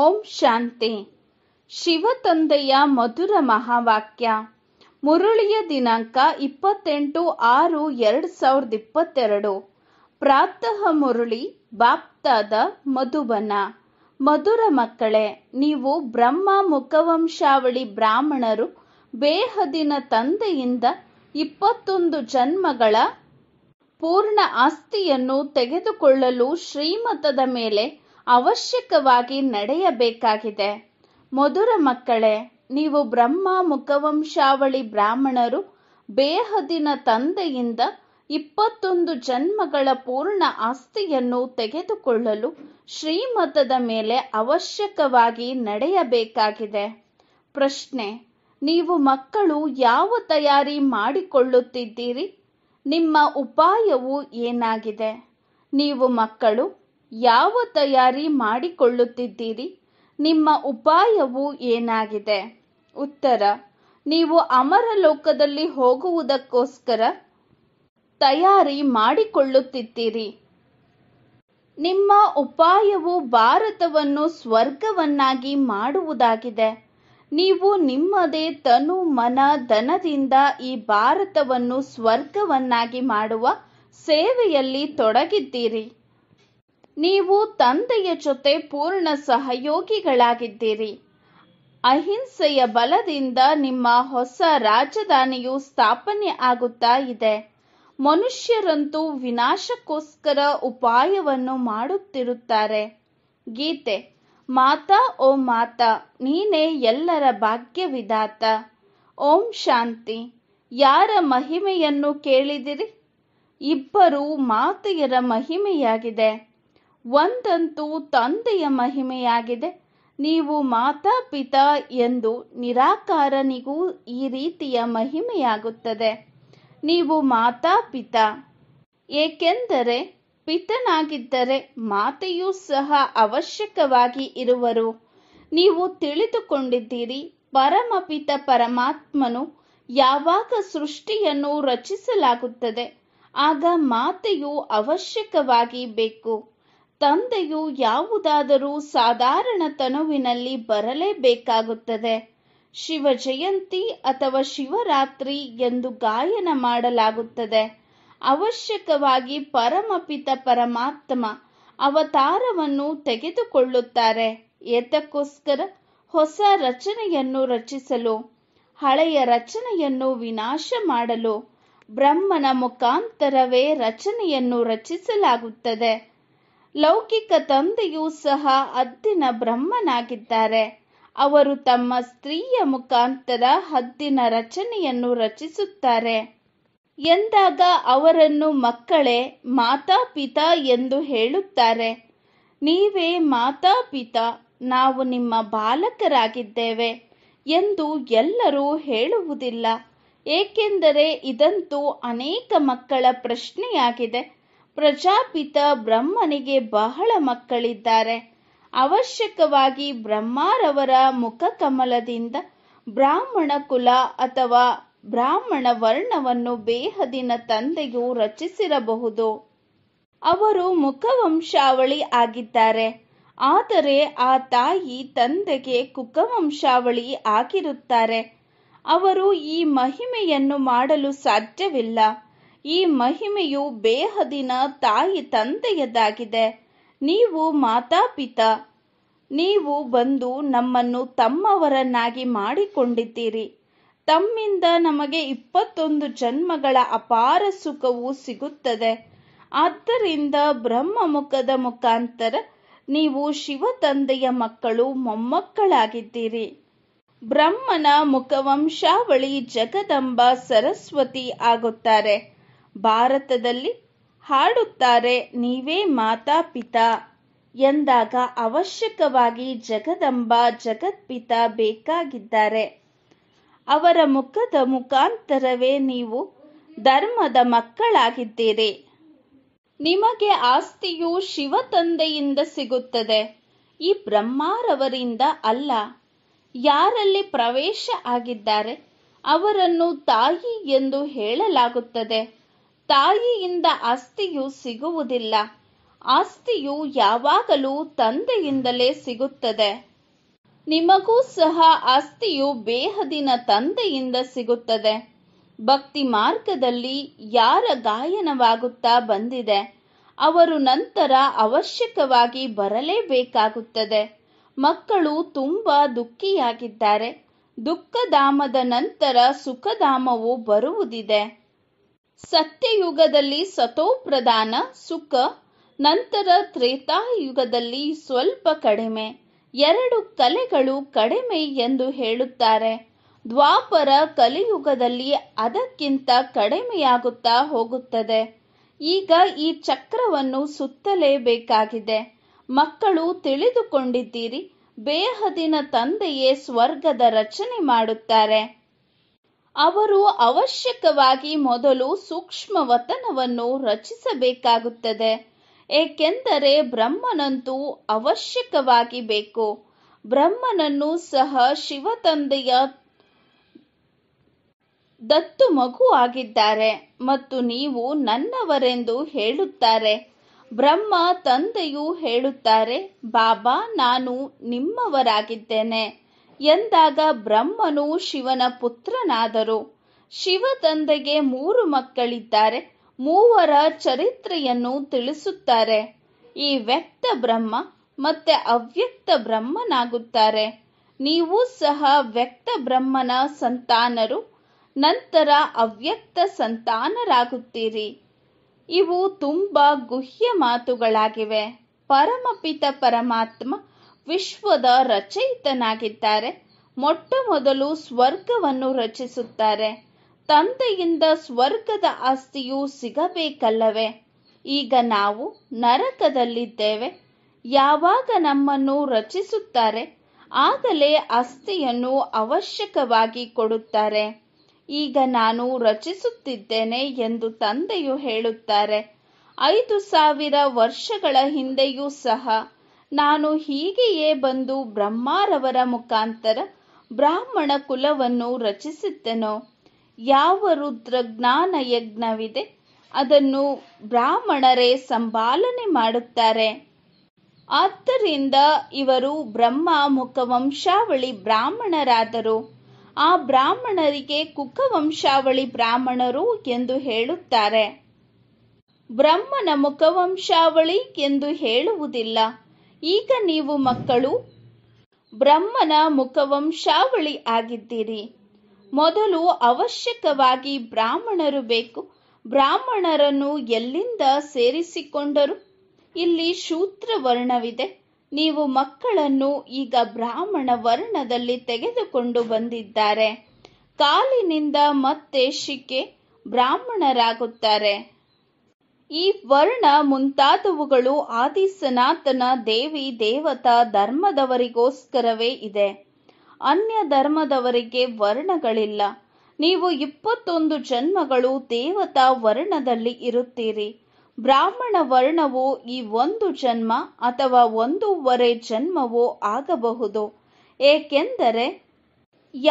ಓಂ ಶಾಂತಿ ಶಿವತಂದೆಯ ಮಧುರ ಮಹಾವಾಕ್ಯ ಮುರುಳಿಯ ದಿನಾಂಕ ಇಪ್ಪತ್ತೆಂಟು ಆರು ಎರಡು ಸಾವಿರದ ಇಪ್ಪತ್ತೆರಡು ಪ್ರಾತಃ ಮುರುಳಿ ಬಾಪ್ತಾದ ಮಧುಬನ ಮಧುರ ಮಕ್ಕಳೇ ನೀವು ಬ್ರಹ್ಮ ಮುಖವಂಶಾವಳಿ ಬ್ರಾಹ್ಮಣರು ಬೇಹದಿನ ತಂದೆಯಿಂದ ಇಪ್ಪತ್ತೊಂದು ಜನ್ಮಗಳ ಪೂರ್ಣ ಆಸ್ತಿಯನ್ನು ತೆಗೆದುಕೊಳ್ಳಲು ಶ್ರೀಮತದ ಮೇಲೆ ಅವಶ್ಯಕವಾಗಿ ನಡೆಯಬೇಕಾಗಿದೆ ಮಧುರ ಮಕ್ಕಳೇ ನೀವು ಬ್ರಹ್ಮ ಮುಖವಂಶಾವಳಿ ಬ್ರಾಹ್ಮಣರು ಬೇಹದಿನ ತಂದೆಯಿಂದ ಇಪ್ಪತ್ತೊಂದು ಜನ್ಮಗಳ ಪೂರ್ಣ ಆಸ್ತಿಯನ್ನು ತೆಗೆದುಕೊಳ್ಳಲು ಶ್ರೀಮತದ ಮೇಲೆ ಅವಶ್ಯಕವಾಗಿ ನಡೆಯಬೇಕಾಗಿದೆ ಪ್ರಶ್ನೆ ನೀವು ಮಕ್ಕಳು ಯಾವ ತಯಾರಿ ಮಾಡಿಕೊಳ್ಳುತ್ತಿದ್ದೀರಿ ನಿಮ್ಮ ಉಪಾಯವು ಏನಾಗಿದೆ ನೀವು ಮಕ್ಕಳು ಯಾವ ತಯಾರಿ ಮಾಡಿಕೊಳ್ಳುತ್ತಿದ್ದೀರಿ ನಿಮ್ಮ ಉಪಾಯವು ಏನಾಗಿದೆ ಉತ್ತರ ನೀವು ಅಮರಲೋಕದಲ್ಲಿ ಹೋಗುವುದಕ್ಕೋಸ್ಕರ ತಯಾರಿ ಮಾಡಿಕೊಳ್ಳುತ್ತಿದ್ದೀರಿ ನಿಮ್ಮ ಉಪಾಯವು ಭಾರತವನ್ನು ಸ್ವರ್ಗವನ್ನಾಗಿ ಮಾಡುವುದಾಗಿದೆ ನೀವು ನಿಮ್ಮದೇ ತನು ಮನ ಧನದಿಂದ ಈ ಭಾರತವನ್ನು ಸ್ವರ್ಗವನ್ನಾಗಿ ಮಾಡುವ ಸೇವೆಯಲ್ಲಿ ತೊಡಗಿದ್ದೀರಿ ನೀವು ತಂದೆಯ ಜೊತೆ ಪೂರ್ಣ ಸಹಯೋಗಿಗಳಾಗಿದ್ದೀರಿ ಅಹಿಂಸೆಯ ಬಲದಿಂದ ನಿಮ್ಮ ಹೊಸ ರಾಜಧಾನಿಯು ಸ್ಥಾಪನೆ ಆಗುತ್ತಾ ಇದೆ ಮನುಷ್ಯರಂತೂ ವಿನಾಶಕ್ಕೋಸ್ಕರ ಉಪಾಯವನ್ನು ಮಾಡುತ್ತಿರುತ್ತಾರೆ ಗೀತೆ ಮಾತಾ ಓ ಮಾತಾ ನೀನೇ ಎಲ್ಲರ ಭಾಗ್ಯ ಓಂ ಶಾಂತಿ ಯಾರ ಮಹಿಮೆಯನ್ನು ಕೇಳಿದಿರಿ ಇಬ್ಬರು ಮಾತೆಯರ ಮಹಿಮೆಯಾಗಿದೆ ಒಂದಂತೂ ತಂದೆಯ ಮಹಿಮೆಯಾಗಿದೆ ನೀವು ಪಿತ ಎಂದು ನಿರಾಕಾರನಿಗೂ ಈ ರೀತಿಯ ಮಹಿಮೆಯಾಗುತ್ತದೆ ನೀವು ಪಿತ ಏಕೆಂದರೆ ಪಿತನಾಗಿದ್ದರೆ ಮಾತೆಯೂ ಸಹ ಅವಶ್ಯಕವಾಗಿ ಇರುವರು ನೀವು ತಿಳಿದುಕೊಂಡಿದ್ದೀರಿ ಪರಮಪಿತ ಪರಮಾತ್ಮನು ಯಾವಾಗ ಸೃಷ್ಟಿಯನ್ನು ರಚಿಸಲಾಗುತ್ತದೆ ಆಗ ಮಾತೆಯು ಅವಶ್ಯಕವಾಗಿ ಬೇಕು ತಂದೆಯು ಯಾವುದಾದರೂ ಸಾಧಾರಣ ತನುವಿನಲ್ಲಿ ಬರಲೇಬೇಕಾಗುತ್ತದೆ ಶಿವಜಯಂತಿ ಅಥವಾ ಶಿವರಾತ್ರಿ ಎಂದು ಗಾಯನ ಮಾಡಲಾಗುತ್ತದೆ ಅವಶ್ಯಕವಾಗಿ ಪರಮಪಿತ ಪರಮಾತ್ಮ ಅವತಾರವನ್ನು ತೆಗೆದುಕೊಳ್ಳುತ್ತಾರೆ ಏತಕ್ಕೋಸ್ಕರ ಹೊಸ ರಚನೆಯನ್ನು ರಚಿಸಲು ಹಳೆಯ ರಚನೆಯನ್ನು ವಿನಾಶ ಮಾಡಲು ಬ್ರಹ್ಮನ ಮುಖಾಂತರವೇ ರಚನೆಯನ್ನು ರಚಿಸಲಾಗುತ್ತದೆ ಲೌಕಿಕ ತಂದೆಯೂ ಸಹ ಹದ್ದಿನ ಬ್ರಹ್ಮನಾಗಿದ್ದಾರೆ ಅವರು ತಮ್ಮ ಸ್ತ್ರೀಯ ಮುಖಾಂತರ ಹದ್ದಿನ ರಚನೆಯನ್ನು ರಚಿಸುತ್ತಾರೆ ಎಂದಾಗ ಅವರನ್ನು ಮಕ್ಕಳೇ ಮಾತಾಪಿತಾ ಎಂದು ಹೇಳುತ್ತಾರೆ ನೀವೇ ಮಾತಾಪಿತ ನಾವು ನಿಮ್ಮ ಬಾಲಕರಾಗಿದ್ದೇವೆ ಎಂದು ಎಲ್ಲರೂ ಹೇಳುವುದಿಲ್ಲ ಏಕೆಂದರೆ ಇದಂತೂ ಅನೇಕ ಮಕ್ಕಳ ಪ್ರಶ್ನೆಯಾಗಿದೆ ಪ್ರಜಾಪಿತ ಬ್ರಹ್ಮನಿಗೆ ಬಹಳ ಮಕ್ಕಳಿದ್ದಾರೆ ಅವಶ್ಯಕವಾಗಿ ಬ್ರಹ್ಮಾರವರ ಕಮಲದಿಂದ ಬ್ರಾಹ್ಮಣ ಕುಲ ಅಥವಾ ಬ್ರಾಹ್ಮಣ ವರ್ಣವನ್ನು ಬೇಹದಿನ ತಂದೆಯು ರಚಿಸಿರಬಹುದು ಅವರು ಮುಖವಂಶಾವಳಿ ಆಗಿದ್ದಾರೆ ಆದರೆ ಆ ತಾಯಿ ತಂದೆಗೆ ಕುಕವಂಶಾವಳಿ ಆಗಿರುತ್ತಾರೆ ಅವರು ಈ ಮಹಿಮೆಯನ್ನು ಮಾಡಲು ಸಾಧ್ಯವಿಲ್ಲ ಈ ಮಹಿಮೆಯು ಬೇಹದಿನ ತಾಯಿ ತಂದೆಯದಾಗಿದೆ ನೀವು ಮಾತಾಪಿತ ನೀವು ಬಂದು ನಮ್ಮನ್ನು ತಮ್ಮವರನ್ನಾಗಿ ಮಾಡಿಕೊಂಡಿದ್ದೀರಿ ತಮ್ಮಿಂದ ನಮಗೆ ಇಪ್ಪತ್ತೊಂದು ಜನ್ಮಗಳ ಅಪಾರ ಸುಖವು ಸಿಗುತ್ತದೆ ಆದ್ದರಿಂದ ಬ್ರಹ್ಮ ಮುಖದ ಮುಖಾಂತರ ನೀವು ಶಿವ ತಂದೆಯ ಮಕ್ಕಳು ಮೊಮ್ಮಕ್ಕಳಾಗಿದ್ದೀರಿ ಬ್ರಹ್ಮನ ಮುಖವಂಶಾವಳಿ ಜಗದಂಬ ಸರಸ್ವತಿ ಆಗುತ್ತಾರೆ ಭಾರತದಲ್ಲಿ ಹಾಡುತ್ತಾರೆ ನೀವೇ ಮಾತಾ ಪಿತ ಎಂದಾಗ ಅವಶ್ಯಕವಾಗಿ ಜಗದಂಬ ಜಗತ್ಪಿತ ಬೇಕಾಗಿದ್ದಾರೆ ಅವರ ಮುಖದ ಮುಖಾಂತರವೇ ನೀವು ಧರ್ಮದ ಮಕ್ಕಳಾಗಿದ್ದೀರಿ ನಿಮಗೆ ಆಸ್ತಿಯು ಶಿವ ತಂದೆಯಿಂದ ಸಿಗುತ್ತದೆ ಈ ಬ್ರಹ್ಮಾರವರಿಂದ ಅಲ್ಲ ಯಾರಲ್ಲಿ ಪ್ರವೇಶ ಆಗಿದ್ದಾರೆ ಅವರನ್ನು ತಾಯಿ ಎಂದು ಹೇಳಲಾಗುತ್ತದೆ ತಾಯಿಯಿಂದ ಆಸ್ತಿಯು ಸಿಗುವುದಿಲ್ಲ ಆಸ್ತಿಯು ಯಾವಾಗಲೂ ತಂದೆಯಿಂದಲೇ ಸಿಗುತ್ತದೆ ನಿಮಗೂ ಸಹ ಆಸ್ತಿಯು ಬೇಹದಿನ ತಂದೆಯಿಂದ ಸಿಗುತ್ತದೆ ಭಕ್ತಿ ಮಾರ್ಗದಲ್ಲಿ ಯಾರ ಗಾಯನವಾಗುತ್ತಾ ಬಂದಿದೆ ಅವರು ನಂತರ ಅವಶ್ಯಕವಾಗಿ ಬರಲೇಬೇಕಾಗುತ್ತದೆ ಮಕ್ಕಳು ತುಂಬಾ ದುಃಖಿಯಾಗಿದ್ದಾರೆ ದುಃಖಧಾಮದ ನಂತರ ಸುಖಧಾಮವು ಬರುವುದಿದೆ ಸತ್ಯಯುಗದಲ್ಲಿ ಸತೋಪ್ರಧಾನ ಸುಖ ನಂತರ ತ್ರೇತಾಯುಗದಲ್ಲಿ ಸ್ವಲ್ಪ ಕಡಿಮೆ ಎರಡು ಕಲೆಗಳು ಕಡಿಮೆ ಎಂದು ಹೇಳುತ್ತಾರೆ ದ್ವಾಪರ ಕಲಿಯುಗದಲ್ಲಿ ಅದಕ್ಕಿಂತ ಕಡಿಮೆಯಾಗುತ್ತಾ ಹೋಗುತ್ತದೆ ಈಗ ಈ ಚಕ್ರವನ್ನು ಸುತ್ತಲೇಬೇಕಾಗಿದೆ ಮಕ್ಕಳು ತಿಳಿದುಕೊಂಡಿದ್ದೀರಿ ಬೇಹದಿನ ತಂದೆಯೇ ಸ್ವರ್ಗದ ರಚನೆ ಮಾಡುತ್ತಾರೆ ಅವರು ಅವಶ್ಯಕವಾಗಿ ಮೊದಲು ಸೂಕ್ಷ್ಮ ವತನವನ್ನು ರಚಿಸಬೇಕಾಗುತ್ತದೆ ಏಕೆಂದರೆ ಬ್ರಹ್ಮನಂತೂ ಅವಶ್ಯಕವಾಗಿ ಬೇಕು ಬ್ರಹ್ಮನನ್ನು ಸಹ ಶಿವ ತಂದೆಯ ದತ್ತು ಮಗು ಆಗಿದ್ದಾರೆ ಮತ್ತು ನೀವು ನನ್ನವರೆಂದು ಹೇಳುತ್ತಾರೆ ಬ್ರಹ್ಮ ತಂದೆಯು ಹೇಳುತ್ತಾರೆ ಬಾಬಾ ನಾನು ನಿಮ್ಮವರಾಗಿದ್ದೇನೆ ಎಂದಾಗ ಬ್ರಹ್ಮನು ಶಿವನ ಪುತ್ರನಾದರು ಶಿವ ತಂದೆಗೆ ಮೂರು ಮಕ್ಕಳಿದ್ದಾರೆ ಮೂವರ ಚರಿತ್ರೆಯನ್ನು ತಿಳಿಸುತ್ತಾರೆ ಈ ವ್ಯಕ್ತ ಬ್ರಹ್ಮ ಮತ್ತೆ ಅವ್ಯಕ್ತ ಬ್ರಹ್ಮನಾಗುತ್ತಾರೆ ನೀವು ಸಹ ವ್ಯಕ್ತ ಬ್ರಹ್ಮನ ಸಂತಾನರು ನಂತರ ಅವ್ಯಕ್ತ ಸಂತಾನರಾಗುತ್ತೀರಿ ಇವು ತುಂಬಾ ಗುಹ್ಯ ಮಾತುಗಳಾಗಿವೆ ಪರಮಪಿತ ಪರಮಾತ್ಮ ವಿಶ್ವದ ರಚಯಿತನಾಗಿದ್ದಾರೆ ಮೊಟ್ಟ ಮೊದಲು ಸ್ವರ್ಗವನ್ನು ರಚಿಸುತ್ತಾರೆ ತಂದೆಯಿಂದ ಸ್ವರ್ಗದ ಆಸ್ತಿಯು ಸಿಗಬೇಕಲ್ಲವೇ ಈಗ ನಾವು ನರಕದಲ್ಲಿದ್ದೇವೆ ಯಾವಾಗ ನಮ್ಮನ್ನು ರಚಿಸುತ್ತಾರೆ ಆಗಲೇ ಆಸ್ತಿಯನ್ನು ಅವಶ್ಯಕವಾಗಿ ಕೊಡುತ್ತಾರೆ ಈಗ ನಾನು ರಚಿಸುತ್ತಿದ್ದೇನೆ ಎಂದು ತಂದೆಯು ಹೇಳುತ್ತಾರೆ ಐದು ಸಾವಿರ ವರ್ಷಗಳ ಹಿಂದೆಯೂ ಸಹ ನಾನು ಹೀಗೆಯೇ ಬಂದು ಬ್ರಹ್ಮಾರವರ ಮುಖಾಂತರ ಬ್ರಾಹ್ಮಣ ಕುಲವನ್ನು ರಚಿಸಿದ್ದೆನೋ ಯಾವ ರುದ್ರಜ್ಞಾನ ಯಜ್ಞವಿದೆ ಅದನ್ನು ಬ್ರಾಹ್ಮಣರೇ ಸಂಪಾಲನೆ ಮಾಡುತ್ತಾರೆ ಆದ್ದರಿಂದ ಇವರು ಬ್ರಹ್ಮ ಮುಖವಂಶಾವಳಿ ಬ್ರಾಹ್ಮಣರಾದರು ಆ ಬ್ರಾಹ್ಮಣರಿಗೆ ವಂಶಾವಳಿ ಬ್ರಾಹ್ಮಣರು ಎಂದು ಹೇಳುತ್ತಾರೆ ಬ್ರಹ್ಮನ ಮುಖವಂಶಾವಳಿ ಎಂದು ಹೇಳುವುದಿಲ್ಲ ಈಗ ನೀವು ಮಕ್ಕಳು ಬ್ರಹ್ಮನ ಮುಖವಂಶಾವಳಿ ಆಗಿದ್ದೀರಿ ಮೊದಲು ಅವಶ್ಯಕವಾಗಿ ಬ್ರಾಹ್ಮಣರು ಬೇಕು ಬ್ರಾಹ್ಮಣರನ್ನು ಎಲ್ಲಿಂದ ಸೇರಿಸಿಕೊಂಡರು ಇಲ್ಲಿ ಶೂತ್ರ ವರ್ಣವಿದೆ ನೀವು ಮಕ್ಕಳನ್ನು ಈಗ ಬ್ರಾಹ್ಮಣ ವರ್ಣದಲ್ಲಿ ತೆಗೆದುಕೊಂಡು ಬಂದಿದ್ದಾರೆ ಕಾಲಿನಿಂದ ಮತ್ತೆ ಶಿಕೆ ಬ್ರಾಹ್ಮಣರಾಗುತ್ತಾರೆ ಈ ವರ್ಣ ಮುಂತಾದವುಗಳು ಆದಿ ಸನಾತನ ದೇವಿ ದೇವತಾ ಧರ್ಮದವರಿಗೋಸ್ಕರವೇ ಇದೆ ಅನ್ಯ ಧರ್ಮದವರಿಗೆ ವರ್ಣಗಳಿಲ್ಲ ನೀವು ಇಪ್ಪತ್ತೊಂದು ಜನ್ಮಗಳು ದೇವತಾ ವರ್ಣದಲ್ಲಿ ಇರುತ್ತೀರಿ ಬ್ರಾಹ್ಮಣ ವರ್ಣವು ಈ ಒಂದು ಜನ್ಮ ಅಥವಾ ಒಂದೂವರೆ ಜನ್ಮವೂ ಆಗಬಹುದು ಏಕೆಂದರೆ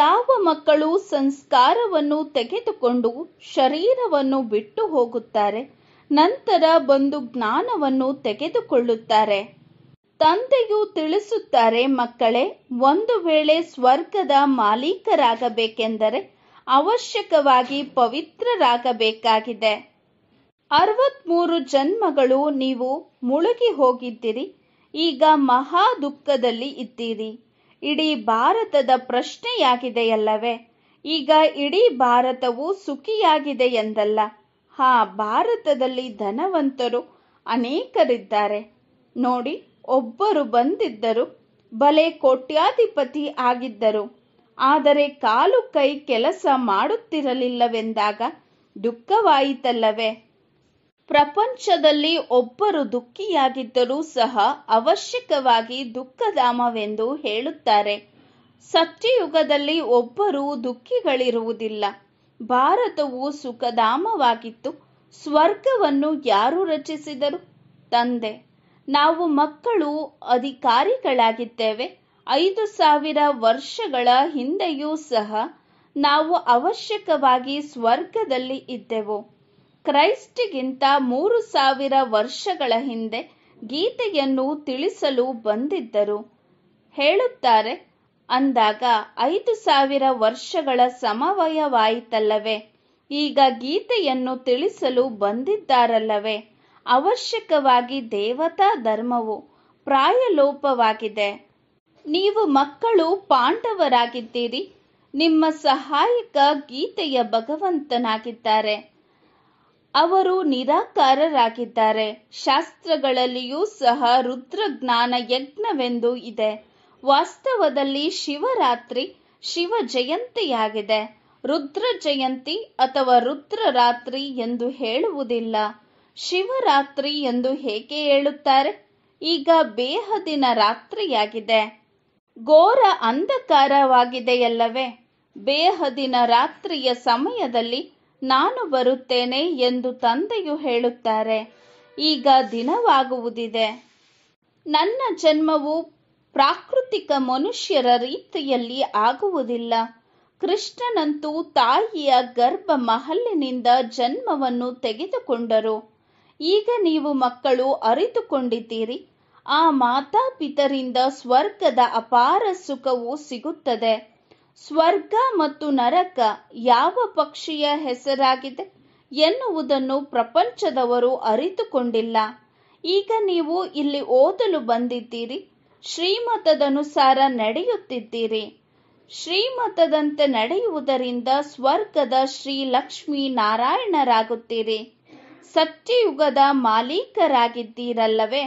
ಯಾವ ಮಕ್ಕಳು ಸಂಸ್ಕಾರವನ್ನು ತೆಗೆದುಕೊಂಡು ಶರೀರವನ್ನು ಬಿಟ್ಟು ಹೋಗುತ್ತಾರೆ ನಂತರ ಬಂದು ಜ್ಞಾನವನ್ನು ತೆಗೆದುಕೊಳ್ಳುತ್ತಾರೆ ತಂದೆಯು ತಿಳಿಸುತ್ತಾರೆ ಮಕ್ಕಳೇ ಒಂದು ವೇಳೆ ಸ್ವರ್ಗದ ಮಾಲೀಕರಾಗಬೇಕೆಂದರೆ ಅವಶ್ಯಕವಾಗಿ ಪವಿತ್ರರಾಗಬೇಕಾಗಿದೆ ಅರವತ್ಮೂರು ಜನ್ಮಗಳು ನೀವು ಮುಳುಗಿ ಹೋಗಿದ್ದೀರಿ ಈಗ ಮಹಾ ದುಃಖದಲ್ಲಿ ಇದ್ದೀರಿ ಇಡೀ ಭಾರತದ ಪ್ರಶ್ನೆಯಾಗಿದೆಯಲ್ಲವೇ ಈಗ ಇಡೀ ಭಾರತವು ಸುಖಿಯಾಗಿದೆ ಎಂದಲ್ಲ ಹಾ ಭಾರತದಲ್ಲಿ ಧನವಂತರು ಅನೇಕರಿದ್ದಾರೆ ನೋಡಿ ಒಬ್ಬರು ಬಂದಿದ್ದರು ಬಲೆ ಕೋಟ್ಯಾಧಿಪತಿ ಆಗಿದ್ದರು ಆದರೆ ಕಾಲು ಕೈ ಕೆಲಸ ಮಾಡುತ್ತಿರಲಿಲ್ಲವೆಂದಾಗ ದುಃಖವಾಯಿತಲ್ಲವೇ ಪ್ರಪಂಚದಲ್ಲಿ ಒಬ್ಬರು ದುಃಖಿಯಾಗಿದ್ದರೂ ಸಹ ಅವಶ್ಯಕವಾಗಿ ದುಃಖಧಾಮವೆಂದು ಹೇಳುತ್ತಾರೆ ಸತ್ಯಯುಗದಲ್ಲಿ ಒಬ್ಬರು ದುಃಖಿಗಳಿರುವುದಿಲ್ಲ ಭಾರತವು ಸುಖಧಾಮವಾಗಿತ್ತು ಸ್ವರ್ಗವನ್ನು ಯಾರು ರಚಿಸಿದರು ತಂದೆ ನಾವು ಮಕ್ಕಳು ಅಧಿಕಾರಿಗಳಾಗಿದ್ದೇವೆ ಐದು ಸಾವಿರ ವರ್ಷಗಳ ಹಿಂದೆಯೂ ಸಹ ನಾವು ಅವಶ್ಯಕವಾಗಿ ಸ್ವರ್ಗದಲ್ಲಿ ಇದ್ದೆವು ಕ್ರೈಸ್ಟ್ಗಿಂತ ಮೂರು ಸಾವಿರ ವರ್ಷಗಳ ಹಿಂದೆ ಗೀತೆಯನ್ನು ತಿಳಿಸಲು ಬಂದಿದ್ದರು ಹೇಳುತ್ತಾರೆ ಅಂದಾಗ ಐದು ಸಾವಿರ ವರ್ಷಗಳ ಸಮವಯವಾಯಿತಲ್ಲವೇ ಈಗ ಗೀತೆಯನ್ನು ತಿಳಿಸಲು ಬಂದಿದ್ದಾರಲ್ಲವೇ ಅವಶ್ಯಕವಾಗಿ ದೇವತಾ ಧರ್ಮವು ಪ್ರಾಯಲೋಪವಾಗಿದೆ ನೀವು ಮಕ್ಕಳು ಪಾಂಡವರಾಗಿದ್ದೀರಿ ನಿಮ್ಮ ಸಹಾಯಕ ಗೀತೆಯ ಭಗವಂತನಾಗಿದ್ದಾರೆ ಅವರು ನಿರಾಕಾರರಾಗಿದ್ದಾರೆ ಶಾಸ್ತ್ರಗಳಲ್ಲಿಯೂ ಸಹ ರುದ್ರಜ್ಞಾನ ಯಜ್ಞವೆಂದು ಇದೆ ವಾಸ್ತವದಲ್ಲಿ ಶಿವರಾತ್ರಿ ಶಿವ ಜಯಂತಿಯಾಗಿದೆ ರುದ್ರ ಜಯಂತಿ ಅಥವಾ ರುದ್ರ ರಾತ್ರಿ ಎಂದು ಹೇಳುವುದಿಲ್ಲ ಶಿವರಾತ್ರಿ ಎಂದು ಹೇಗೆ ಹೇಳುತ್ತಾರೆ ಈಗ ಬೇಹದಿನ ರಾತ್ರಿಯಾಗಿದೆ ಘೋರ ಅಂಧಕಾರವಾಗಿದೆಯಲ್ಲವೇ ಬೇಹದಿನ ರಾತ್ರಿಯ ಸಮಯದಲ್ಲಿ ನಾನು ಬರುತ್ತೇನೆ ಎಂದು ತಂದೆಯು ಹೇಳುತ್ತಾರೆ ಈಗ ದಿನವಾಗುವುದಿದೆ ನನ್ನ ಜನ್ಮವು ಪ್ರಾಕೃತಿಕ ಮನುಷ್ಯರ ರೀತಿಯಲ್ಲಿ ಆಗುವುದಿಲ್ಲ ಕೃಷ್ಣನಂತೂ ತಾಯಿಯ ಗರ್ಭ ಮಹಲ್ಲಿನಿಂದ ಜನ್ಮವನ್ನು ತೆಗೆದುಕೊಂಡರು ಈಗ ನೀವು ಮಕ್ಕಳು ಅರಿತುಕೊಂಡಿದ್ದೀರಿ ಆ ಮಾತಾಪಿತರಿಂದ ಸ್ವರ್ಗದ ಅಪಾರ ಸುಖವು ಸಿಗುತ್ತದೆ ಸ್ವರ್ಗ ಮತ್ತು ನರಕ ಯಾವ ಪಕ್ಷಿಯ ಹೆಸರಾಗಿದೆ ಎನ್ನುವುದನ್ನು ಪ್ರಪಂಚದವರು ಅರಿತುಕೊಂಡಿಲ್ಲ ಈಗ ನೀವು ಇಲ್ಲಿ ಓದಲು ಬಂದಿದ್ದೀರಿ ಶ್ರೀಮತದನುಸಾರ ನಡೆಯುತ್ತಿದ್ದೀರಿ ಶ್ರೀಮತದಂತೆ ನಡೆಯುವುದರಿಂದ ಸ್ವರ್ಗದ ಶ್ರೀ ಲಕ್ಷ್ಮೀ ನಾರಾಯಣರಾಗುತ್ತೀರಿ ಸತ್ಯಯುಗದ ಮಾಲೀಕರಾಗಿದ್ದೀರಲ್ಲವೇ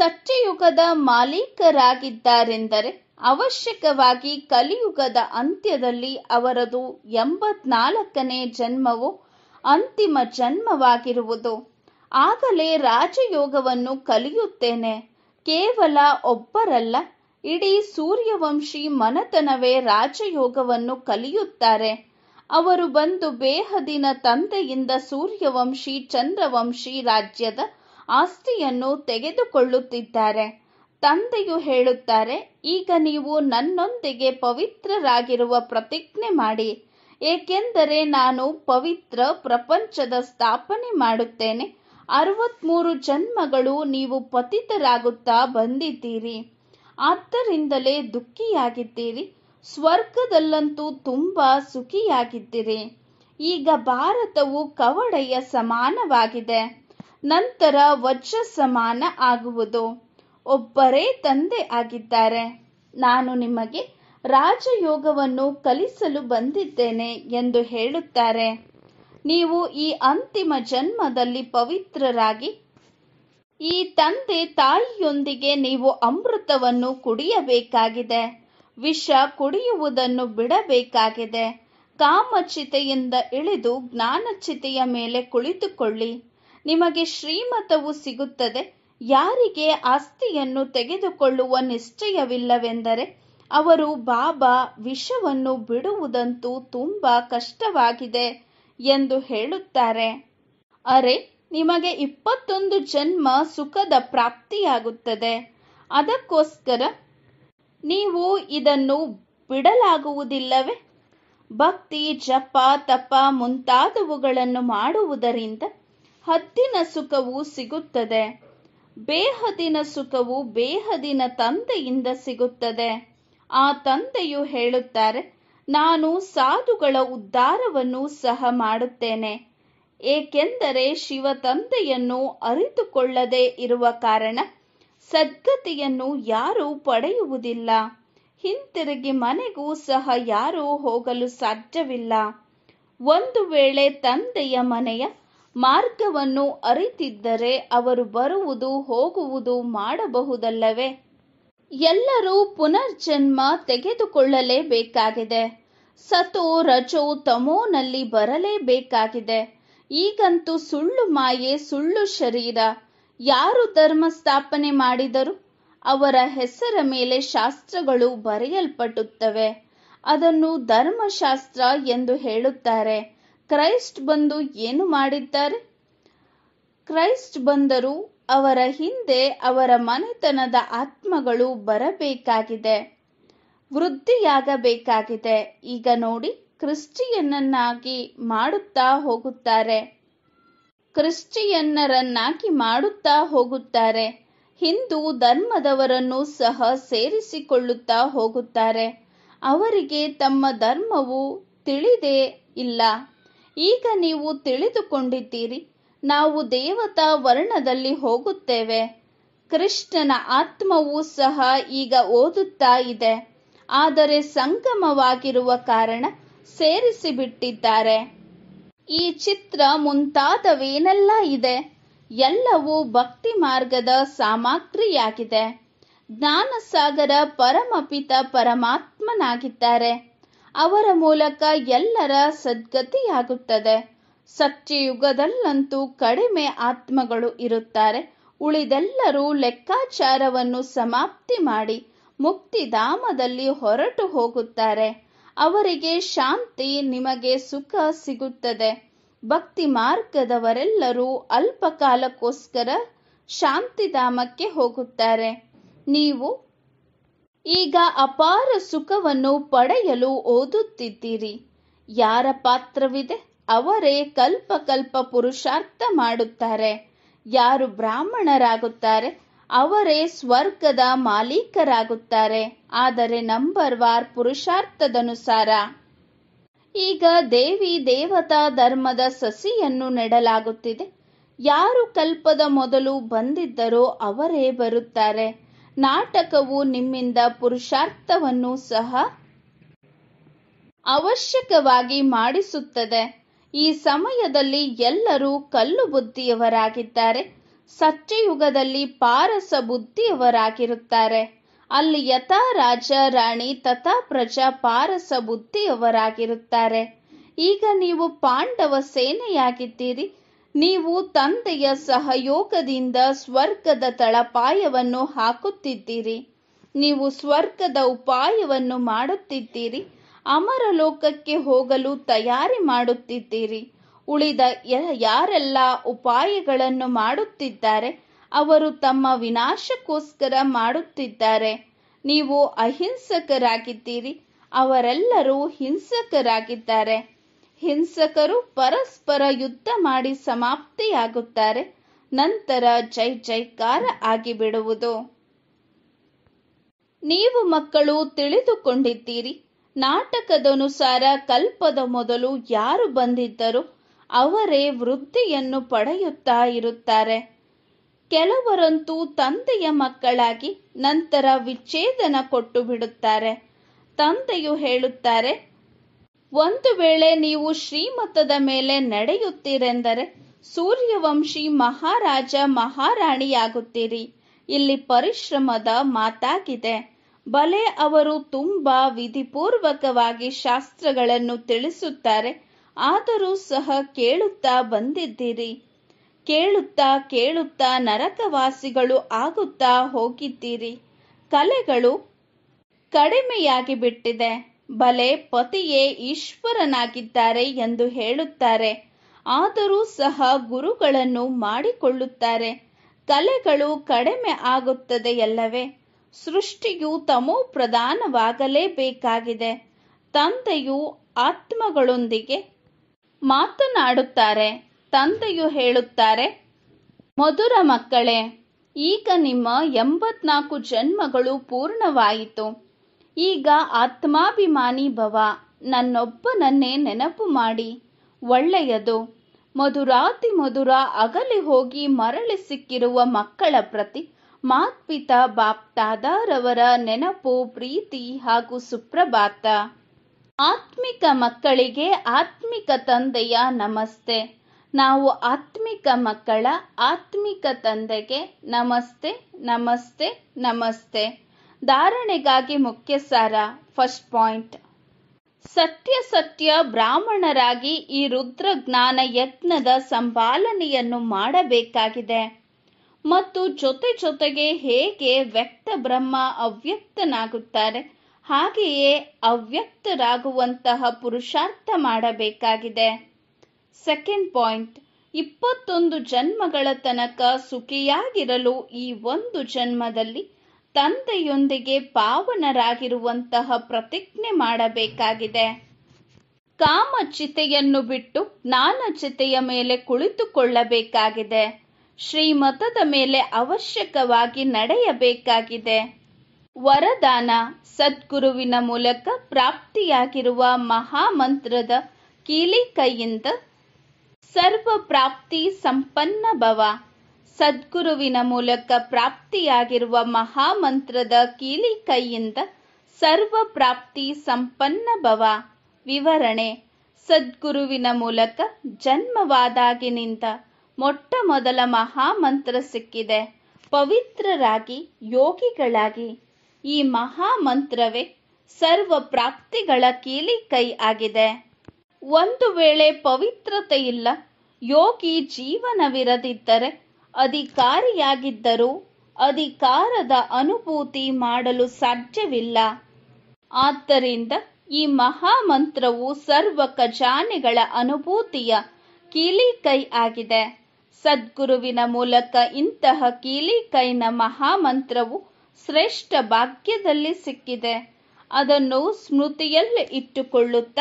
ಸತ್ಯಯುಗದ ಮಾಲೀಕರಾಗಿದ್ದಾರೆಂದರೆ ಅವಶ್ಯಕವಾಗಿ ಕಲಿಯುಗದ ಅಂತ್ಯದಲ್ಲಿ ಅವರದು ಎಂಬತ್ನಾಲ್ಕನೇ ಜನ್ಮವು ಅಂತಿಮ ಜನ್ಮವಾಗಿರುವುದು ಆಗಲೇ ರಾಜಯೋಗವನ್ನು ಕಲಿಯುತ್ತೇನೆ ಕೇವಲ ಒಬ್ಬರಲ್ಲ ಇಡೀ ಸೂರ್ಯವಂಶಿ ಮನತನವೇ ರಾಜಯೋಗವನ್ನು ಕಲಿಯುತ್ತಾರೆ ಅವರು ಬಂದು ಬೇಹದಿನ ತಂದೆಯಿಂದ ಸೂರ್ಯವಂಶಿ ಚಂದ್ರವಂಶಿ ರಾಜ್ಯದ ಆಸ್ತಿಯನ್ನು ತೆಗೆದುಕೊಳ್ಳುತ್ತಿದ್ದಾರೆ ತಂದೆಯು ಹೇಳುತ್ತಾರೆ ಈಗ ನೀವು ನನ್ನೊಂದಿಗೆ ಪವಿತ್ರರಾಗಿರುವ ಪ್ರತಿಜ್ಞೆ ಮಾಡಿ ಏಕೆಂದರೆ ನಾನು ಪವಿತ್ರ ಪ್ರಪಂಚದ ಸ್ಥಾಪನೆ ಮಾಡುತ್ತೇನೆ ಅರವತ್ಮೂರು ಜನ್ಮಗಳು ನೀವು ಪತಿತರಾಗುತ್ತಾ ಬಂದಿದ್ದೀರಿ ಆದ್ದರಿಂದಲೇ ದುಃಖಿಯಾಗಿದ್ದೀರಿ ಸ್ವರ್ಗದಲ್ಲಂತೂ ತುಂಬಾ ಸುಖಿಯಾಗಿದ್ದೀರಿ ಈಗ ಭಾರತವು ಕವಡೆಯ ಸಮಾನವಾಗಿದೆ ನಂತರ ವಜ್ರ ಸಮಾನ ಆಗುವುದು ಒಬ್ಬರೇ ತಂದೆ ಆಗಿದ್ದಾರೆ ನಾನು ನಿಮಗೆ ರಾಜಯೋಗವನ್ನು ಕಲಿಸಲು ಬಂದಿದ್ದೇನೆ ಎಂದು ಹೇಳುತ್ತಾರೆ ನೀವು ಈ ಅಂತಿಮ ಜನ್ಮದಲ್ಲಿ ಪವಿತ್ರರಾಗಿ ಈ ತಂದೆ ತಾಯಿಯೊಂದಿಗೆ ನೀವು ಅಮೃತವನ್ನು ಕುಡಿಯಬೇಕಾಗಿದೆ ವಿಷ ಕುಡಿಯುವುದನ್ನು ಬಿಡಬೇಕಾಗಿದೆ ಕಾಮಚಿತೆಯಿಂದ ಇಳಿದು ಜ್ಞಾನಚಿತೆಯ ಮೇಲೆ ಕುಳಿತುಕೊಳ್ಳಿ ನಿಮಗೆ ಶ್ರೀಮತವು ಸಿಗುತ್ತದೆ ಯಾರಿಗೆ ಆಸ್ತಿಯನ್ನು ತೆಗೆದುಕೊಳ್ಳುವ ನಿಶ್ಚಯವಿಲ್ಲವೆಂದರೆ ಅವರು ಬಾಬಾ ವಿಷವನ್ನು ಬಿಡುವುದಂತೂ ತುಂಬಾ ಕಷ್ಟವಾಗಿದೆ ಎಂದು ಹೇಳುತ್ತಾರೆ ಅರೆ ನಿಮಗೆ ಇಪ್ಪತ್ತೊಂದು ಜನ್ಮ ಸುಖದ ಪ್ರಾಪ್ತಿಯಾಗುತ್ತದೆ ಅದಕ್ಕೋಸ್ಕರ ನೀವು ಇದನ್ನು ಬಿಡಲಾಗುವುದಿಲ್ಲವೇ ಭಕ್ತಿ ಜಪ ತಪ ಮುಂತಾದವುಗಳನ್ನು ಮಾಡುವುದರಿಂದ ಹತ್ತಿನ ಸುಖವು ಸಿಗುತ್ತದೆ ಬೇಹದಿನ ಸುಖವು ಬೇಹದಿನ ತಂದೆಯಿಂದ ಸಿಗುತ್ತದೆ ಆ ತಂದೆಯು ಹೇಳುತ್ತಾರೆ ನಾನು ಸಾಧುಗಳ ಉದ್ಧಾರವನ್ನು ಸಹ ಮಾಡುತ್ತೇನೆ ಏಕೆಂದರೆ ಶಿವ ತಂದೆಯನ್ನು ಅರಿತುಕೊಳ್ಳದೆ ಇರುವ ಕಾರಣ ಸದ್ಗತಿಯನ್ನು ಯಾರೂ ಪಡೆಯುವುದಿಲ್ಲ ಹಿಂತಿರುಗಿ ಮನೆಗೂ ಸಹ ಯಾರೂ ಹೋಗಲು ಸಾಧ್ಯವಿಲ್ಲ ಒಂದು ವೇಳೆ ತಂದೆಯ ಮನೆಯ ಮಾರ್ಗವನ್ನು ಅರಿತಿದ್ದರೆ ಅವರು ಬರುವುದು ಹೋಗುವುದು ಮಾಡಬಹುದಲ್ಲವೇ ಎಲ್ಲರೂ ಪುನರ್ಜನ್ಮ ತೆಗೆದುಕೊಳ್ಳಲೇಬೇಕಾಗಿದೆ ಸತು ರಜೋ ತಮೋನಲ್ಲಿ ಬರಲೇಬೇಕಾಗಿದೆ ಈಗಂತೂ ಸುಳ್ಳು ಮಾಯೆ ಸುಳ್ಳು ಶರೀರ ಯಾರು ಧರ್ಮ ಸ್ಥಾಪನೆ ಮಾಡಿದರು ಅವರ ಹೆಸರ ಮೇಲೆ ಶಾಸ್ತ್ರಗಳು ಬರೆಯಲ್ಪಟ್ಟುತ್ತವೆ ಅದನ್ನು ಧರ್ಮಶಾಸ್ತ್ರ ಎಂದು ಹೇಳುತ್ತಾರೆ ಕ್ರೈಸ್ಟ್ ಬಂದು ಏನು ಮಾಡಿದ್ದಾರೆ ಕ್ರೈಸ್ಟ್ ಬಂದರು ಅವರ ಹಿಂದೆ ಅವರ ಮನೆತನದ ಆತ್ಮಗಳು ಬರಬೇಕಾಗಿದೆ ವೃದ್ಧಿಯಾಗಬೇಕಾಗಿದೆ ಈಗ ನೋಡಿ ಕ್ರಿಶ್ಚಿಯನ್ನನ್ನಾಗಿ ಮಾಡುತ್ತಾ ಹೋಗುತ್ತಾರೆ ಕ್ರಿಶ್ಚಿಯನ್ನರನ್ನಾಗಿ ಮಾಡುತ್ತಾ ಹೋಗುತ್ತಾರೆ ಹಿಂದೂ ಧರ್ಮದವರನ್ನು ಸಹ ಸೇರಿಸಿಕೊಳ್ಳುತ್ತಾ ಹೋಗುತ್ತಾರೆ ಅವರಿಗೆ ತಮ್ಮ ಧರ್ಮವು ತಿಳಿದೇ ಇಲ್ಲ ಈಗ ನೀವು ತಿಳಿದುಕೊಂಡಿದ್ದೀರಿ ನಾವು ದೇವತಾ ವರ್ಣದಲ್ಲಿ ಹೋಗುತ್ತೇವೆ ಕೃಷ್ಣನ ಆತ್ಮವೂ ಸಹ ಈಗ ಓದುತ್ತಾ ಇದೆ ಆದರೆ ಸಂಗಮವಾಗಿರುವ ಕಾರಣ ಸೇರಿಸಿಬಿಟ್ಟಿದ್ದಾರೆ ಈ ಚಿತ್ರ ಮುಂತಾದವೇನೆಲ್ಲ ಇದೆ ಎಲ್ಲವೂ ಭಕ್ತಿ ಮಾರ್ಗದ ಸಾಮಗ್ರಿಯಾಗಿದೆ ಜ್ಞಾನಸಾಗರ ಪರಮಪಿತ ಪರಮಾತ್ಮನಾಗಿದ್ದಾರೆ ಅವರ ಮೂಲಕ ಎಲ್ಲರ ಸದ್ಗತಿಯಾಗುತ್ತದೆ ಸತ್ಯಯುಗದಲ್ಲಂತೂ ಕಡಿಮೆ ಆತ್ಮಗಳು ಇರುತ್ತಾರೆ ಉಳಿದೆಲ್ಲರೂ ಲೆಕ್ಕಾಚಾರವನ್ನು ಸಮಾಪ್ತಿ ಮಾಡಿ ಮುಕ್ತಿಧಾಮದಲ್ಲಿ ಹೊರಟು ಹೋಗುತ್ತಾರೆ ಅವರಿಗೆ ಶಾಂತಿ ನಿಮಗೆ ಸುಖ ಸಿಗುತ್ತದೆ ಭಕ್ತಿ ಮಾರ್ಗದವರೆಲ್ಲರೂ ಅಲ್ಪಕಾಲಕ್ಕೋಸ್ಕರ ಶಾಂತಿಧಾಮಕ್ಕೆ ಹೋಗುತ್ತಾರೆ ನೀವು ಈಗ ಅಪಾರ ಸುಖವನ್ನು ಪಡೆಯಲು ಓದುತ್ತಿದ್ದೀರಿ ಯಾರ ಪಾತ್ರವಿದೆ ಅವರೇ ಕಲ್ಪ ಕಲ್ಪ ಪುರುಷಾರ್ಥ ಮಾಡುತ್ತಾರೆ ಯಾರು ಬ್ರಾಹ್ಮಣರಾಗುತ್ತಾರೆ ಅವರೇ ಸ್ವರ್ಗದ ಮಾಲೀಕರಾಗುತ್ತಾರೆ ಆದರೆ ನಂಬರ್ ವಾರ್ ಪುರುಷಾರ್ಥದನುಸಾರ ಈಗ ದೇವಿ ದೇವತಾ ಧರ್ಮದ ಸಸಿಯನ್ನು ನೆಡಲಾಗುತ್ತಿದೆ ಯಾರು ಕಲ್ಪದ ಮೊದಲು ಬಂದಿದ್ದರೋ ಅವರೇ ಬರುತ್ತಾರೆ ನಾಟಕವು ನಿಮ್ಮಿಂದ ಪುರುಷಾರ್ಥವನ್ನು ಸಹ ಅವಶ್ಯಕವಾಗಿ ಮಾಡಿಸುತ್ತದೆ ಈ ಸಮಯದಲ್ಲಿ ಎಲ್ಲರೂ ಕಲ್ಲು ಬುದ್ಧಿಯವರಾಗಿದ್ದಾರೆ ಸತ್ಯಯುಗದಲ್ಲಿ ಪಾರಸ ಬುದ್ಧಿಯವರಾಗಿರುತ್ತಾರೆ ಅಲ್ಲಿ ಯಥಾ ರಾಜ ರಾಣಿ ತಥಾ ಪ್ರಜಾ ಪಾರಸ ಬುದ್ಧಿಯವರಾಗಿರುತ್ತಾರೆ ಈಗ ನೀವು ಪಾಂಡವ ಸೇನೆಯಾಗಿದ್ದೀರಿ ನೀವು ತಂದೆಯ ಸಹಯೋಗದಿಂದ ಸ್ವರ್ಗದ ತಳಪಾಯವನ್ನು ಹಾಕುತ್ತಿದ್ದೀರಿ ನೀವು ಸ್ವರ್ಗದ ಉಪಾಯವನ್ನು ಮಾಡುತ್ತಿದ್ದೀರಿ ಅಮರ ಲೋಕಕ್ಕೆ ಹೋಗಲು ತಯಾರಿ ಮಾಡುತ್ತಿದ್ದೀರಿ ಉಳಿದ ಯಾರೆಲ್ಲ ಉಪಾಯಗಳನ್ನು ಮಾಡುತ್ತಿದ್ದಾರೆ ಅವರು ತಮ್ಮ ವಿನಾಶಕ್ಕೋಸ್ಕರ ಮಾಡುತ್ತಿದ್ದಾರೆ ನೀವು ಅಹಿಂಸಕರಾಗಿದ್ದೀರಿ ಅವರೆಲ್ಲರೂ ಹಿಂಸಕರಾಗಿದ್ದಾರೆ ಹಿಂಸಕರು ಪರಸ್ಪರ ಯುದ್ಧ ಮಾಡಿ ಸಮಾಪ್ತಿಯಾಗುತ್ತಾರೆ ನಂತರ ಜೈ ಜೈಕಾರ ಆಗಿಬಿಡುವುದು ನೀವು ಮಕ್ಕಳು ತಿಳಿದುಕೊಂಡಿದ್ದೀರಿ ನಾಟಕದನುಸಾರ ಕಲ್ಪದ ಮೊದಲು ಯಾರು ಬಂದಿದ್ದರೂ ಅವರೇ ವೃದ್ಧಿಯನ್ನು ಪಡೆಯುತ್ತಾ ಇರುತ್ತಾರೆ ಕೆಲವರಂತೂ ತಂದೆಯ ಮಕ್ಕಳಾಗಿ ನಂತರ ವಿಚ್ಛೇದನ ಕೊಟ್ಟು ಬಿಡುತ್ತಾರೆ ತಂದೆಯು ಹೇಳುತ್ತಾರೆ ಒಂದು ವೇಳೆ ನೀವು ಶ್ರೀಮತದ ಮೇಲೆ ನಡೆಯುತ್ತೀರೆಂದರೆ ಸೂರ್ಯವಂಶಿ ಮಹಾರಾಜ ಮಹಾರಾಣಿಯಾಗುತ್ತೀರಿ ಇಲ್ಲಿ ಪರಿಶ್ರಮದ ಮಾತಾಗಿದೆ ಬಲೆ ಅವರು ತುಂಬಾ ವಿಧಿಪೂರ್ವಕವಾಗಿ ಶಾಸ್ತ್ರಗಳನ್ನು ತಿಳಿಸುತ್ತಾರೆ ಆದರೂ ಸಹ ಕೇಳುತ್ತಾ ಬಂದಿದ್ದೀರಿ ಕೇಳುತ್ತಾ ಕೇಳುತ್ತಾ ನರಕವಾಸಿಗಳು ಆಗುತ್ತಾ ಹೋಗಿದ್ದೀರಿ ಕಲೆಗಳು ಕಡಿಮೆಯಾಗಿ ಬಿಟ್ಟಿದೆ ಬಲೆ ಪತಿಯೇ ಈಶ್ವರನಾಗಿದ್ದಾರೆ ಎಂದು ಹೇಳುತ್ತಾರೆ ಆದರೂ ಸಹ ಗುರುಗಳನ್ನು ಮಾಡಿಕೊಳ್ಳುತ್ತಾರೆ ಕಲೆಗಳು ಕಡಿಮೆ ಆಗುತ್ತದೆಯಲ್ಲವೇ ಸೃಷ್ಟಿಯು ತಮೋ ಪ್ರಧಾನವಾಗಲೇಬೇಕಾಗಿದೆ ತಂದೆಯು ಆತ್ಮಗಳೊಂದಿಗೆ ಮಾತನಾಡುತ್ತಾರೆ ತಂದೆಯು ಹೇಳುತ್ತಾರೆ ಮಧುರ ಮಕ್ಕಳೇ ಈಗ ನಿಮ್ಮ ಎಂಬತ್ನಾಲ್ಕು ಜನ್ಮಗಳು ಪೂರ್ಣವಾಯಿತು ಈಗ ಆತ್ಮಾಭಿಮಾನಿ ಭವ ನನ್ನೊಬ್ಬನನ್ನೇ ನೆನಪು ಮಾಡಿ ಒಳ್ಳೆಯದು ಮಧುರಾತಿ ಮಧುರ ಅಗಲಿ ಹೋಗಿ ಮರಳಿ ಸಿಕ್ಕಿರುವ ಮಕ್ಕಳ ಪ್ರತಿ ಮಾತ್ಪಿತ ಬಾಪ್ತಾದಾರವರ ನೆನಪು ಪ್ರೀತಿ ಹಾಗೂ ಸುಪ್ರಭಾತ ಆತ್ಮಿಕ ಮಕ್ಕಳಿಗೆ ಆತ್ಮಿಕ ತಂದೆಯ ನಮಸ್ತೆ ನಾವು ಆತ್ಮಿಕ ಮಕ್ಕಳ ಆತ್ಮಿಕ ತಂದೆಗೆ ನಮಸ್ತೆ ನಮಸ್ತೆ ನಮಸ್ತೆ ಧಾರಣೆಗಾಗಿ ಮುಖ್ಯ ಸಾರ ಫಸ್ಟ್ ಪಾಯಿಂಟ್ ಸತ್ಯ ಸತ್ಯ ಬ್ರಾಹ್ಮಣರಾಗಿ ಈ ರುದ್ರ ಜ್ಞಾನ ಯಜ್ಞದ ಸಂಪಾಲನೆಯನ್ನು ಮಾಡಬೇಕಾಗಿದೆ ಮತ್ತು ಜೊತೆ ಜೊತೆಗೆ ಹೇಗೆ ವ್ಯಕ್ತ ಬ್ರಹ್ಮ ಅವ್ಯಕ್ತನಾಗುತ್ತಾರೆ ಹಾಗೆಯೇ ಅವ್ಯಕ್ತರಾಗುವಂತಹ ಪುರುಷಾರ್ಥ ಮಾಡಬೇಕಾಗಿದೆ ಸೆಕೆಂಡ್ ಪಾಯಿಂಟ್ ಇಪ್ಪತ್ತೊಂದು ಜನ್ಮಗಳ ತನಕ ಸುಖಿಯಾಗಿರಲು ಈ ಒಂದು ಜನ್ಮದಲ್ಲಿ ತಂದೆಯೊಂದಿಗೆ ಪಾವನರಾಗಿರುವಂತಹ ಪ್ರತಿಜ್ಞೆ ಮಾಡಬೇಕಾಗಿದೆ ಕಾಮ ಚಿತೆಯನ್ನು ಬಿಟ್ಟು ಜ್ಞಾನ ಮೇಲೆ ಕುಳಿತುಕೊಳ್ಳಬೇಕಾಗಿದೆ ಶ್ರೀಮತದ ಮೇಲೆ ಅವಶ್ಯಕವಾಗಿ ನಡೆಯಬೇಕಾಗಿದೆ ವರದಾನ ಸದ್ಗುರುವಿನ ಮೂಲಕ ಪ್ರಾಪ್ತಿಯಾಗಿರುವ ಮಹಾಮಂತ್ರದ ಕೀಲಿ ಕೈಯಿಂದ ಸರ್ವ ಪ್ರಾಪ್ತಿ ಸಂಪನ್ನ ಭವ ಸದ್ಗುರುವಿನ ಮೂಲಕ ಪ್ರಾಪ್ತಿಯಾಗಿರುವ ಮಹಾಮಂತ್ರದ ಕೀಲಿ ಕೈಯಿಂದ ಸರ್ವ ಪ್ರಾಪ್ತಿ ಸಂಪನ್ನ ಭವ ವಿವರಣೆ ಸದ್ಗುರುವಿನ ಮೂಲಕ ಜನ್ಮವಾದಾಗಿನಿಂದ ಮೊಟ್ಟ ಮೊದಲ ಮಹಾಮಂತ್ರ ಸಿಕ್ಕಿದೆ ಪವಿತ್ರರಾಗಿ ಯೋಗಿಗಳಾಗಿ ಈ ಮಹಾಮಂತ್ರವೇ ಸರ್ವ ಪ್ರಾಪ್ತಿಗಳ ಕೀಲಿ ಕೈ ಆಗಿದೆ ಒಂದು ವೇಳೆ ಪವಿತ್ರತೆ ಇಲ್ಲ ಯೋಗಿ ಜೀವನವಿರದಿದ್ದರೆ ಅಧಿಕಾರಿಯಾಗಿದ್ದರೂ ಅಧಿಕಾರದ ಅನುಭೂತಿ ಮಾಡಲು ಸಾಧ್ಯವಿಲ್ಲ ಆದ್ದರಿಂದ ಈ ಮಹಾಮಂತ್ರವು ಸರ್ವ ಖಜಾನೆಗಳ ಅನುಭೂತಿಯ ಕೀಲಿ ಕೈ ಆಗಿದೆ ಸದ್ಗುರುವಿನ ಮೂಲಕ ಇಂತಹ ಕೀಲಿಕೈನ ಮಹಾಮಂತ್ರವು ಶ್ರೇಷ್ಠ ಭಾಗ್ಯದಲ್ಲಿ ಸಿಕ್ಕಿದೆ ಅದನ್ನು ಸ್ಮೃತಿಯಲ್ಲಿ ಇಟ್ಟುಕೊಳ್ಳುತ್ತ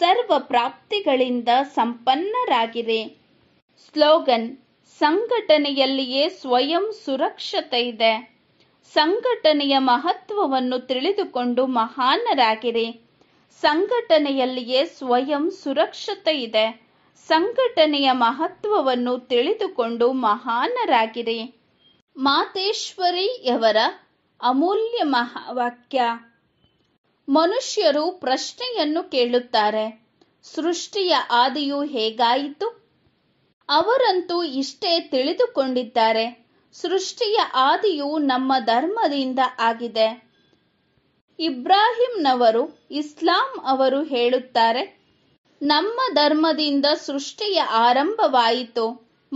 ಸರ್ವ ಪ್ರಾಪ್ತಿಗಳಿಂದ ಸಂಪನ್ನರಾಗಿರಿ ಸ್ಲೋಗನ್ ಸಂಘಟನೆಯಲ್ಲಿಯೇ ಸ್ವಯಂ ಸುರಕ್ಷತೆ ಇದೆ ಸಂಘಟನೆಯ ಮಹತ್ವವನ್ನು ತಿಳಿದುಕೊಂಡು ಮಹಾನರಾಗಿರಿ ಸಂಘಟನೆಯಲ್ಲಿಯೇ ಸ್ವಯಂ ಸುರಕ್ಷತೆ ಇದೆ ಸಂಘಟನೆಯ ಮಹತ್ವವನ್ನು ತಿಳಿದುಕೊಂಡು ಮಹಾನರಾಗಿರಿ ಮಾತೇಶ್ವರಿಯವರ ಅಮೂಲ್ಯ ಮಹಾವಾಕ್ಯ ಮನುಷ್ಯರು ಪ್ರಶ್ನೆಯನ್ನು ಕೇಳುತ್ತಾರೆ ಸೃಷ್ಟಿಯ ಆದಿಯು ಹೇಗಾಯಿತು ಅವರಂತೂ ಇಷ್ಟೇ ತಿಳಿದುಕೊಂಡಿದ್ದಾರೆ ಸೃಷ್ಟಿಯ ಆದಿಯು ನಮ್ಮ ಧರ್ಮದಿಂದ ಆಗಿದೆ ಇಬ್ರಾಹಿಂನವರು ಇಸ್ಲಾಂ ಅವರು ಹೇಳುತ್ತಾರೆ ನಮ್ಮ ಧರ್ಮದಿಂದ ಸೃಷ್ಟಿಯ ಆರಂಭವಾಯಿತು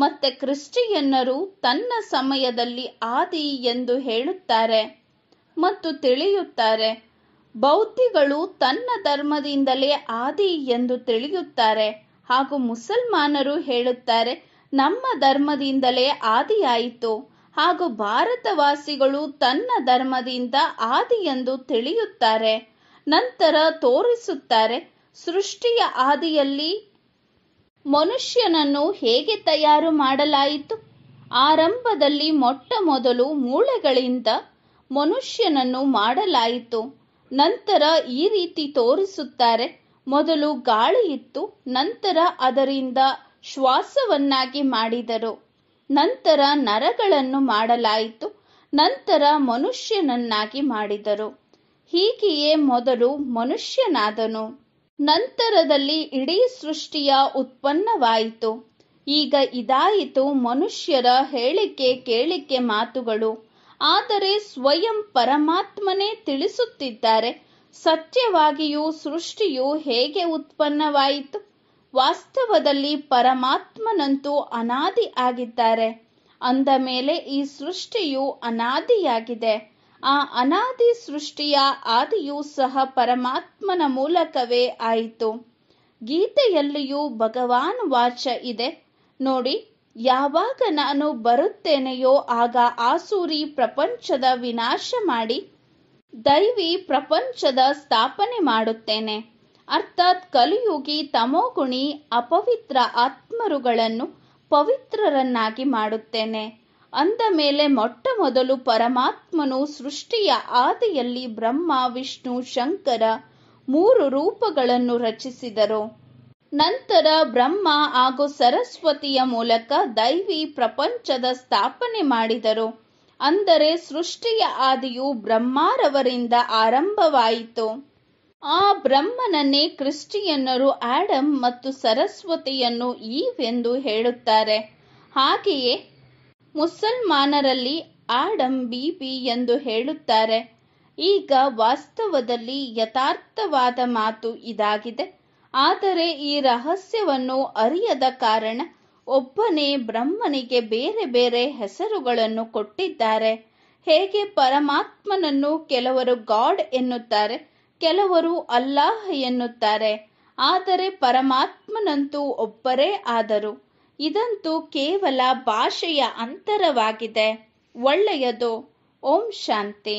ಮತ್ತೆ ಕ್ರಿಶ್ಚಿಯನ್ನರು ತನ್ನ ಸಮಯದಲ್ಲಿ ಆದಿ ಎಂದು ಹೇಳುತ್ತಾರೆ ಮತ್ತು ತಿಳಿಯುತ್ತಾರೆ ಬೌದ್ಧಿಗಳು ತನ್ನ ಧರ್ಮದಿಂದಲೇ ಆದಿ ಎಂದು ತಿಳಿಯುತ್ತಾರೆ ಹಾಗೂ ಮುಸಲ್ಮಾನರು ಹೇಳುತ್ತಾರೆ ನಮ್ಮ ಧರ್ಮದಿಂದಲೇ ಆದಿಯಾಯಿತು ಹಾಗೂ ಭಾರತವಾಸಿಗಳು ತನ್ನ ಧರ್ಮದಿಂದ ಆದಿ ಎಂದು ತಿಳಿಯುತ್ತಾರೆ ನಂತರ ತೋರಿಸುತ್ತಾರೆ ಸೃಷ್ಟಿಯ ಆದಿಯಲ್ಲಿ ಮನುಷ್ಯನನ್ನು ಹೇಗೆ ತಯಾರು ಮಾಡಲಾಯಿತು ಆರಂಭದಲ್ಲಿ ಮೊಟ್ಟ ಮೊದಲು ಮೂಳೆಗಳಿಂದ ಮನುಷ್ಯನನ್ನು ಮಾಡಲಾಯಿತು ನಂತರ ಈ ರೀತಿ ತೋರಿಸುತ್ತಾರೆ ಮೊದಲು ಗಾಳಿ ಇತ್ತು ನಂತರ ಅದರಿಂದ ಶ್ವಾಸವನ್ನಾಗಿ ಮಾಡಿದರು ನಂತರ ನರಗಳನ್ನು ಮಾಡಲಾಯಿತು ನಂತರ ಮನುಷ್ಯನನ್ನಾಗಿ ಮಾಡಿದರು ಹೀಗೆಯೇ ಮೊದಲು ಮನುಷ್ಯನಾದನು ನಂತರದಲ್ಲಿ ಇಡೀ ಸೃಷ್ಟಿಯ ಉತ್ಪನ್ನವಾಯಿತು ಈಗ ಇದಾಯಿತು ಮನುಷ್ಯರ ಹೇಳಿಕೆ ಕೇಳಿಕೆ ಮಾತುಗಳು ಆದರೆ ಸ್ವಯಂ ಪರಮಾತ್ಮನೇ ತಿಳಿಸುತ್ತಿದ್ದಾರೆ ಸತ್ಯವಾಗಿಯೂ ಸೃಷ್ಟಿಯು ಹೇಗೆ ಉತ್ಪನ್ನವಾಯಿತು ವಾಸ್ತವದಲ್ಲಿ ಪರಮಾತ್ಮನಂತೂ ಅನಾದಿ ಆಗಿದ್ದಾರೆ ಅಂದ ಮೇಲೆ ಈ ಸೃಷ್ಟಿಯು ಅನಾದಿಯಾಗಿದೆ ಆ ಅನಾದಿ ಸೃಷ್ಟಿಯ ಆದಿಯೂ ಸಹ ಪರಮಾತ್ಮನ ಮೂಲಕವೇ ಆಯಿತು ಗೀತೆಯಲ್ಲಿಯೂ ಭಗವಾನ್ ವಾಚ ಇದೆ ನೋಡಿ ಯಾವಾಗ ನಾನು ಬರುತ್ತೇನೆಯೋ ಆಗ ಆಸೂರಿ ಪ್ರಪಂಚದ ವಿನಾಶ ಮಾಡಿ ದೈವಿ ಪ್ರಪಂಚದ ಸ್ಥಾಪನೆ ಮಾಡುತ್ತೇನೆ ಅರ್ಥಾತ್ ಕಲಿಯುಗಿ ತಮೋಗುಣಿ ಅಪವಿತ್ರ ಆತ್ಮರುಗಳನ್ನು ಪವಿತ್ರರನ್ನಾಗಿ ಮಾಡುತ್ತೇನೆ ಅಂದ ಮೇಲೆ ಮೊಟ್ಟ ಮೊದಲು ಪರಮಾತ್ಮನು ಸೃಷ್ಟಿಯ ಆದಿಯಲ್ಲಿ ಬ್ರಹ್ಮ ವಿಷ್ಣು ಶಂಕರ ಮೂರು ರೂಪಗಳನ್ನು ರಚಿಸಿದರು ನಂತರ ಬ್ರಹ್ಮ ಹಾಗೂ ಸರಸ್ವತಿಯ ಮೂಲಕ ದೈವಿ ಪ್ರಪಂಚದ ಸ್ಥಾಪನೆ ಮಾಡಿದರು ಅಂದರೆ ಸೃಷ್ಟಿಯ ಆದಿಯು ಬ್ರಹ್ಮಾರವರಿಂದ ಆರಂಭವಾಯಿತು ಆ ಬ್ರಹ್ಮನನ್ನೇ ಕ್ರಿಶ್ಚಿಯನ್ನರು ಆಡಮ್ ಮತ್ತು ಸರಸ್ವತಿಯನ್ನು ಈವೆಂದು ಹೇಳುತ್ತಾರೆ ಹಾಗೆಯೇ ಮುಸಲ್ಮಾನರಲ್ಲಿ ಆಡಂಬೀಪಿ ಎಂದು ಹೇಳುತ್ತಾರೆ ಈಗ ವಾಸ್ತವದಲ್ಲಿ ಯಥಾರ್ಥವಾದ ಮಾತು ಇದಾಗಿದೆ ಆದರೆ ಈ ರಹಸ್ಯವನ್ನು ಅರಿಯದ ಕಾರಣ ಒಬ್ಬನೇ ಬ್ರಹ್ಮನಿಗೆ ಬೇರೆ ಬೇರೆ ಹೆಸರುಗಳನ್ನು ಕೊಟ್ಟಿದ್ದಾರೆ ಹೇಗೆ ಪರಮಾತ್ಮನನ್ನು ಕೆಲವರು ಗಾಡ್ ಎನ್ನುತ್ತಾರೆ ಕೆಲವರು ಅಲ್ಲಾಹ್ ಎನ್ನುತ್ತಾರೆ ಆದರೆ ಪರಮಾತ್ಮನಂತೂ ಒಬ್ಬರೇ ಆದರು ಇದಂತೂ ಕೇವಲ ಭಾಷೆಯ ಅಂತರವಾಗಿದೆ ಒಳ್ಳೆಯದು ಓಂ ಶಾಂತಿ